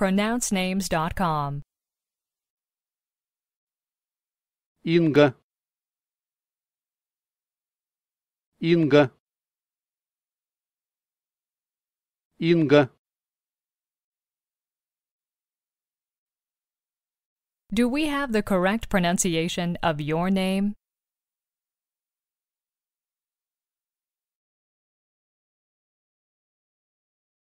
pronouncenames.com. Inga Inga Inga Do we have the correct pronunciation of your name?